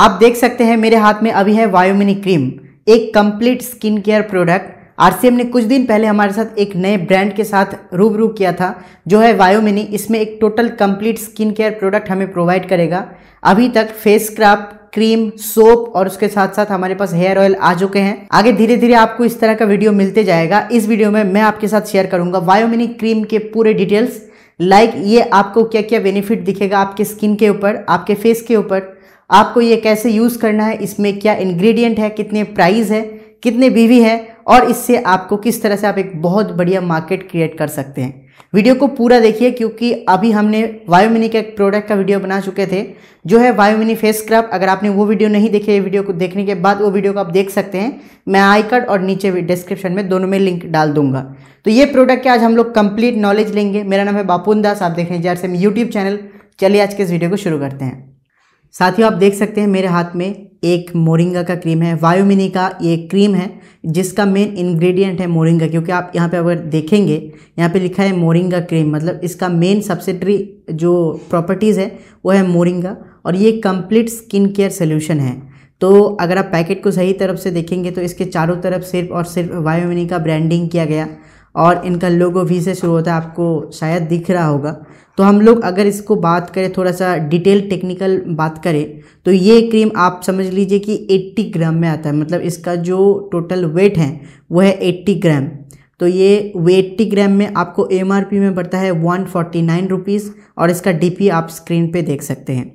आप देख सकते हैं मेरे हाथ में अभी है वायोमिनी क्रीम एक complete skin care product RCM ने कुछ दिन पहले हमारे साथ एक नए ब्रांड के साथ रूबरू किया था जो है वायोमिनी इसमें एक total complete skin care product हमें प्रोवाइड करेगा अभी तक फेस स्क्रब क्रीम सोप और उसके साथ साथ हमारे पास हेयर ऑयल आ चुके हैं आगे धीरे धीरे आपको इस तरह का वीडियो मिलते जाएगा इस वीडियो में मैं आपके साथ शेयर करूंगा वायोमिनी क्रीम के पूरे डिटेल्स लाइक ये आपको क्या क्या बेनिफिट दिखेगा आपके स्किन के ऊपर आपके फेस के ऊपर आपको ये कैसे यूज़ करना है इसमें क्या इंग्रेडिएंट है कितने प्राइस है कितने बीवी है और इससे आपको किस तरह से आप एक बहुत बढ़िया मार्केट क्रिएट कर सकते हैं वीडियो को पूरा देखिए क्योंकि अभी हमने वायोमिनी के एक प्रोडक्ट का वीडियो बना चुके थे जो है वायोमिनी फेस स्क्रब अगर आपने वो वीडियो नहीं देखे वीडियो को देखने के बाद वो वीडियो को आप देख सकते हैं मैं आई कार्ड और नीचे डिस्क्रिप्शन में दोनों में लिंक डाल दूंगा तो ये प्रोडक्ट के आज हम लोग कंप्लीट नॉलेज लेंगे मेरा नाम है बापून दास आप देख रहे हैं जैसे यूट्यूब चैनल चलिए आज के इस वीडियो को शुरू करते हैं साथियों आप देख सकते हैं मेरे हाथ में एक मोरिंगा का क्रीम है वायोमिनी का ये क्रीम है जिसका मेन इंग्रेडिएंट है मोरिंगा क्योंकि आप यहाँ पे अगर देखेंगे यहाँ पे लिखा है मोरिंगा क्रीम मतलब इसका मेन सब्सिडरी जो प्रॉपर्टीज़ है वो है मोरिंगा और ये कंप्लीट स्किन केयर सोल्यूशन है तो अगर आप पैकेट को सही तरफ से देखेंगे तो इसके चारों तरफ सिर्फ और सिर्फ वायोमिनी का ब्रांडिंग किया गया और इनका लोगो वी से शुरू होता है आपको शायद दिख रहा होगा तो हम लोग अगर इसको बात करें थोड़ा सा डिटेल टेक्निकल बात करें तो ये क्रीम आप समझ लीजिए कि 80 ग्राम में आता है मतलब इसका जो टोटल वेट है वो है 80 ग्राम तो ये एट्टी ग्राम में आपको एम में पड़ता है वन फोर्टी नाइन रुपीज़ और इसका डी आप स्क्रीन पर देख सकते हैं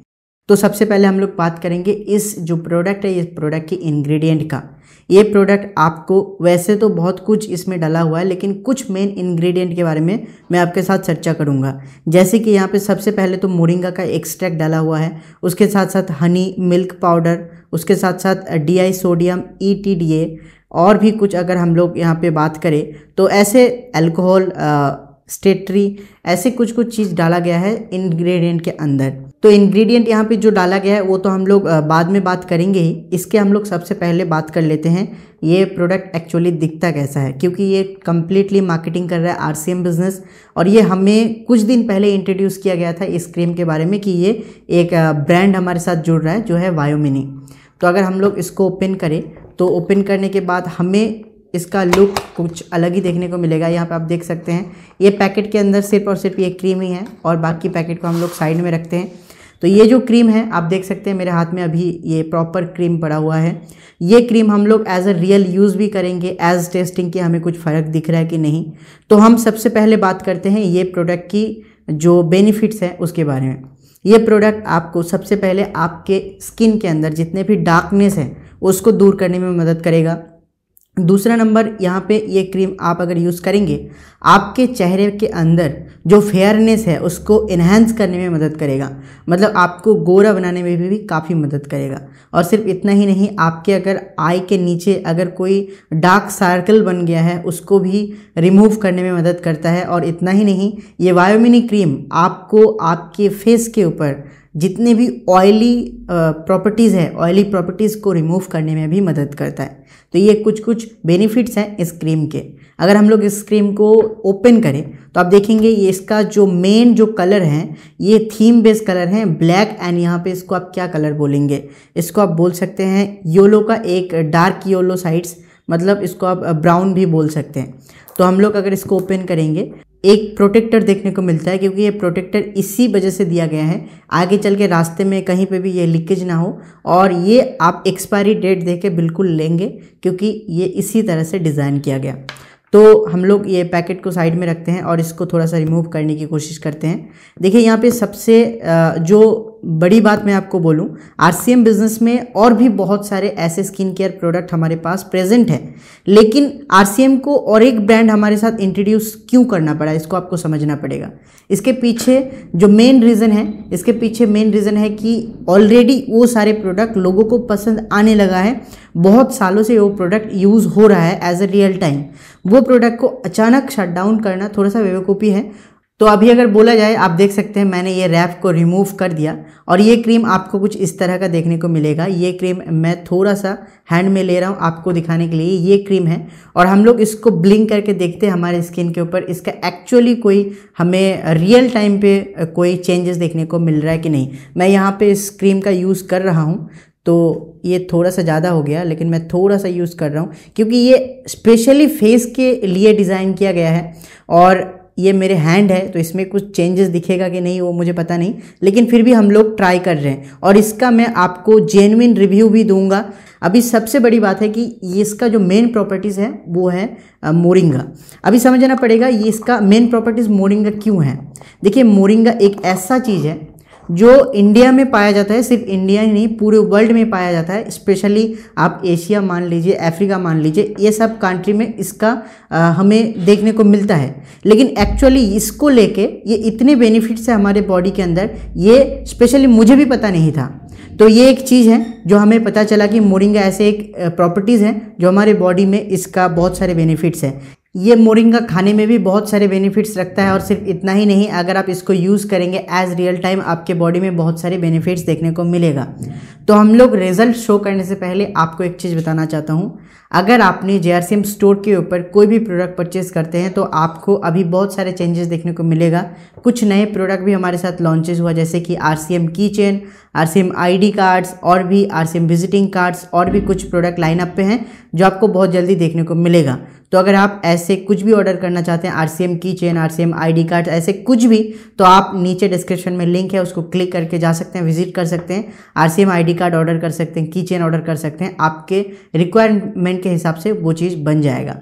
तो सबसे पहले हम लोग बात करेंगे इस जो प्रोडक्ट है इस प्रोडक्ट के इंग्रेडिएंट का ये प्रोडक्ट आपको वैसे तो बहुत कुछ इसमें डाला हुआ है लेकिन कुछ मेन इंग्रेडिएंट के बारे में मैं आपके साथ चर्चा करूँगा जैसे कि यहाँ पे सबसे पहले तो मोरिंगा का एक्सट्रैक्ट डाला हुआ है उसके साथ साथ हनी मिल्क पाउडर उसके साथ साथ D I sodium E T D A और भी कुछ अगर हम लोग यहाँ पर बात करें तो ऐसे एल्कोहल स्टेटरी ऐसे कुछ कुछ चीज़ डाला गया है इंग्रेडिएंट के अंदर तो इन्ग्रीडियंट यहाँ पे जो डाला गया है वो तो हम लोग बाद में बात करेंगे ही इसके हम लोग सबसे पहले बात कर लेते हैं ये प्रोडक्ट एक्चुअली दिखता कैसा है क्योंकि ये कम्प्लीटली मार्केटिंग कर रहा है आरसीएम बिज़नेस और ये हमें कुछ दिन पहले इंट्रोड्यूस किया गया था इस क्रीम के बारे में कि ये एक ब्रांड हमारे साथ जुड़ रहा है जो है वायोमिनी e। तो अगर हम लोग इसको ओपन करें तो ओपन करने के बाद हमें इसका लुक कुछ अलग ही देखने को मिलेगा यहाँ पे आप देख सकते हैं ये पैकेट के अंदर सिर्फ और सिर्फ ये क्रीम ही है और बाकी पैकेट को हम लोग साइड में रखते हैं तो ये जो क्रीम है आप देख सकते हैं मेरे हाथ में अभी ये प्रॉपर क्रीम पड़ा हुआ है ये क्रीम हम लोग एज अ रियल यूज़ भी करेंगे एज टेस्टिंग की हमें कुछ फ़र्क दिख रहा है कि नहीं तो हम सबसे पहले बात करते हैं ये प्रोडक्ट की जो बेनिफिट्स हैं उसके बारे में ये प्रोडक्ट आपको सबसे पहले आपके स्किन के अंदर जितने भी डार्कनेस हैं उसको दूर करने में मदद करेगा दूसरा नंबर यहाँ पे ये क्रीम आप अगर यूज़ करेंगे आपके चेहरे के अंदर जो फेयरनेस है उसको इन्हेंस करने में मदद करेगा मतलब आपको गोरा बनाने में भी, भी काफ़ी मदद करेगा और सिर्फ इतना ही नहीं आपके अगर आई के नीचे अगर कोई डार्क सर्कल बन गया है उसको भी रिमूव करने में मदद करता है और इतना ही नहीं ये वायोमिनी क्रीम आपको आपके फेस के ऊपर जितने भी ऑयली प्रॉपर्टीज़ है ऑयली प्रॉपर्टीज़ को रिमूव करने में भी मदद करता है तो ये कुछ कुछ बेनिफिट्स हैं इस क्रीम के अगर हम लोग इस क्रीम को ओपन करें तो आप देखेंगे ये इसका जो मेन जो कलर है ये थीम बेस्ड कलर है ब्लैक एंड यहाँ पे इसको आप क्या कलर बोलेंगे इसको आप बोल सकते हैं योलो का एक डार्क योलो साइड्स मतलब इसको आप ब्राउन भी बोल सकते हैं तो हम लोग अगर इसको ओपन करेंगे एक प्रोटेक्टर देखने को मिलता है क्योंकि ये प्रोटेक्टर इसी वजह से दिया गया है आगे चल के रास्ते में कहीं पे भी ये लीकेज ना हो और ये आप एक्सपायरी डेट दे के बिल्कुल लेंगे क्योंकि ये इसी तरह से डिज़ाइन किया गया तो हम लोग ये पैकेट को साइड में रखते हैं और इसको थोड़ा सा रिमूव करने की कोशिश करते हैं देखिए यहाँ पे सबसे जो बड़ी बात मैं आपको बोलूँ आरसीएम बिजनेस में और भी बहुत सारे ऐसे स्किन केयर प्रोडक्ट हमारे पास प्रेजेंट हैं लेकिन आरसीएम को और एक ब्रांड हमारे साथ इंट्रोड्यूस क्यों करना पड़ा इसको आपको समझना पड़ेगा इसके पीछे जो मेन रीज़न है इसके पीछे मेन रीज़न है कि ऑलरेडी वो सारे प्रोडक्ट लोगों को पसंद आने लगा है बहुत सालों से वो प्रोडक्ट यूज़ हो रहा है एज अ रियल टाइम वो प्रोडक्ट को अचानक शट डाउन करना थोड़ा सा बेवकूफ़ी है तो अभी अगर बोला जाए आप देख सकते हैं मैंने ये रैप को रिमूव कर दिया और ये क्रीम आपको कुछ इस तरह का देखने को मिलेगा ये क्रीम मैं थोड़ा सा हैंड में ले रहा हूँ आपको दिखाने के लिए ये क्रीम है और हम लोग इसको ब्लिंक करके देखते हैं हमारे स्किन के ऊपर इसका एक्चुअली कोई हमें रियल टाइम पे कोई चेंजेस देखने को मिल रहा है कि नहीं मैं यहाँ पर इस क्रीम का यूज़ कर रहा हूँ तो ये थोड़ा सा ज़्यादा हो गया लेकिन मैं थोड़ा सा यूज़ कर रहा हूँ क्योंकि ये स्पेशली फेस के लिए डिज़ाइन किया गया है और ये मेरे हैंड है तो इसमें कुछ चेंजेस दिखेगा कि नहीं वो मुझे पता नहीं लेकिन फिर भी हम लोग ट्राई कर रहे हैं और इसका मैं आपको जेनविन रिव्यू भी दूंगा अभी सबसे बड़ी बात है कि इसका जो मेन प्रॉपर्टीज़ है वो है मोरिंगा अभी समझना पड़ेगा ये इसका मेन प्रॉपर्टीज़ मोरिंगा क्यों है देखिए मोरिंगा एक ऐसा चीज़ है जो इंडिया में पाया जाता है सिर्फ इंडिया ही नहीं पूरे वर्ल्ड में पाया जाता है स्पेशली आप एशिया मान लीजिए अफ्रीका मान लीजिए ये सब कंट्री में इसका आ, हमें देखने को मिलता है लेकिन एक्चुअली इसको लेके ये इतने बेनिफिट्स हैं हमारे बॉडी के अंदर ये स्पेशली मुझे भी पता नहीं था तो ये एक चीज़ है जो हमें पता चला कि मोरिंगा ऐसे एक प्रॉपर्टीज़ हैं जो हमारे बॉडी में इसका बहुत सारे बेनिफिट्स हैं ये मोरिंगा खाने में भी बहुत सारे बेनिफिट्स रखता है और सिर्फ इतना ही नहीं अगर आप इसको यूज़ करेंगे एज रियल टाइम आपके बॉडी में बहुत सारे बेनिफिट्स देखने को मिलेगा तो हम लोग रिजल्ट शो करने से पहले आपको एक चीज़ बताना चाहता हूँ अगर आपने जे आर स्टोर के ऊपर कोई भी प्रोडक्ट परचेज़ करते हैं तो आपको अभी बहुत सारे चेंजेस देखने को मिलेगा कुछ नए प्रोडक्ट भी हमारे साथ लॉन्चेस हुआ जैसे कि आर सी एम की chain R C M I D cards और भी R C M visiting cards और भी कुछ प्रोडक्ट लाइनअप पे हैं जो आपको बहुत जल्दी देखने को मिलेगा तो अगर आप ऐसे कुछ भी ऑर्डर करना चाहते हैं आर सी एम की chain R C M I D card ऐसे कुछ भी तो आप नीचे डिस्क्रिप्शन में लिंक है उसको क्लिक करके जा सकते हैं विजिट कर सकते हैं R C M I D card order कर सकते हैं की चेन ऑर्डर कर सकते हैं आपके रिक्वायरमेंट के हिसाब से वो चीज़ बन जाएगा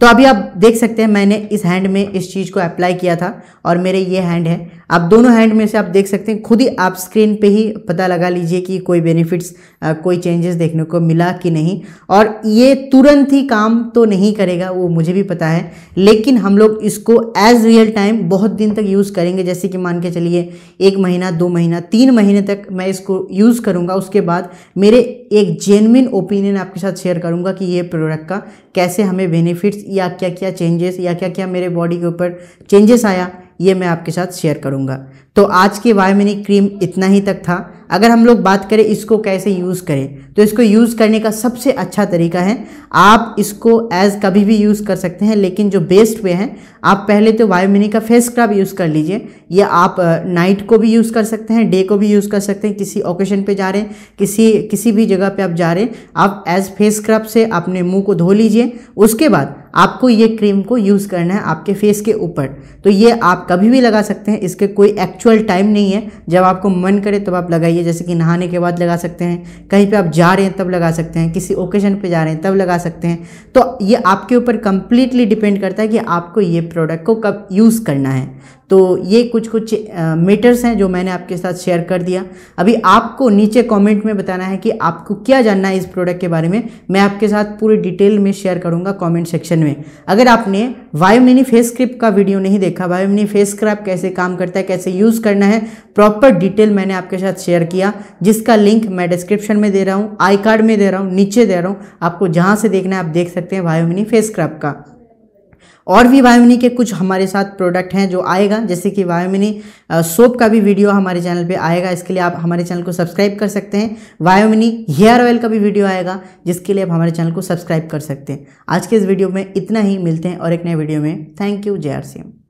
तो अभी आप देख सकते हैं मैंने इस हैंड में इस चीज़ को अप्लाई किया था और मेरे ये हैंड है आप दोनों हैंड में से आप देख सकते हैं खुद ही आप स्क्रीन पे ही पता लगा लीजिए कि कोई बेनिफिट्स कोई चेंजेस देखने को मिला कि नहीं और ये तुरंत ही काम तो नहीं करेगा वो मुझे भी पता है लेकिन हम लोग इसको एज रियल टाइम बहुत दिन तक यूज़ करेंगे जैसे कि मान के चलिए एक महीना दो महीना तीन महीने तक मैं इसको यूज़ करूँगा उसके बाद मेरे एक जेनविन ओपिनियन आपके साथ शेयर करूँगा कि ये प्रोडक्ट का कैसे हमें बेनिफिट्स या क्या क्या चेंजेस या क्या क्या मेरे बॉडी के ऊपर चेंजेस आया ये मैं आपके साथ शेयर करूँगा तो आज की वायोमिनिक क्रीम इतना ही तक था अगर हम लोग बात करें इसको कैसे यूज़ करें तो इसको यूज़ करने का सबसे अच्छा तरीका है आप इसको एज कभी भी यूज़ कर सकते हैं लेकिन जो बेस्ट वे हैं आप पहले तो वायोमिनी का फेस स्क्रब यूज़ कर लीजिए या आप नाइट को भी यूज़ कर सकते हैं डे को भी यूज़ कर सकते हैं किसी ओकेशन पे जा रहे हैं किसी किसी भी जगह पे आप जा रहे हैं आप एज फेस स्क्रब से अपने मुँह को धो लीजिए उसके बाद आपको ये क्रीम को यूज़ करना है आपके फेस के ऊपर तो ये आप कभी भी लगा सकते हैं इसके कोई एक्चुअल एक्चुअल टाइम नहीं है जब आपको मन करे तब आप लगाइए जैसे कि नहाने के बाद लगा सकते हैं कहीं पे आप जा रहे हैं तब लगा सकते हैं किसी ओकेजन पे जा रहे हैं तब लगा सकते हैं तो ये आपके ऊपर कम्प्लीटली डिपेंड करता है कि आपको ये प्रोडक्ट को कब यूज़ करना है तो ये कुछ कुछ मीटर्स हैं जो मैंने आपके साथ शेयर कर दिया अभी आपको नीचे कमेंट में बताना है कि आपको क्या जानना है इस प्रोडक्ट के बारे में मैं आपके साथ पूरी डिटेल में शेयर करूँगा कमेंट सेक्शन में अगर आपने वायोमिनी फेस क्रिप का वीडियो नहीं देखा वायोमिनी फेस क्रिप कैसे काम करता है कैसे यूज़ करना है प्रॉपर डिटेल मैंने आपके साथ शेयर किया जिसका लिंक मैं डिस्क्रिप्शन में दे रहा हूँ आई कार्ड में दे रहा हूँ नीचे दे रहा हूँ आपको जहाँ से देखना है आप देख सकते हैं वायोमिनी फेस क्रिप का और भी वायोमिनी के कुछ हमारे साथ प्रोडक्ट हैं जो आएगा जैसे कि वायोमिनी सोप का भी वीडियो हमारे चैनल पे आएगा इसके लिए आप हमारे चैनल को सब्सक्राइब कर सकते हैं वायोमिनी हेयर ऑयल का भी वीडियो आएगा जिसके लिए आप हमारे चैनल को सब्सक्राइब कर सकते हैं आज के इस वीडियो में इतना ही मिलते हैं और एक नए वीडियो में थैंक यू जय आर